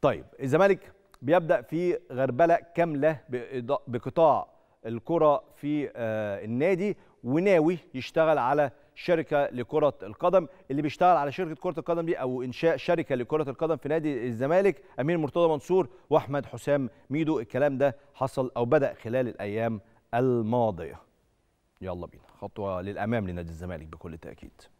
طيب الزمالك بيبدا في غربله كامله بقطاع الكره في آه، النادي وناوي يشتغل على شركه لكره القدم اللي بيشتغل على شركه كره القدم دي او انشاء شركه لكره القدم في نادي الزمالك امير مرتضى منصور واحمد حسام ميدو الكلام ده حصل او بدا خلال الايام الماضيه يلا بينا خطوه للامام لنادي الزمالك بكل تاكيد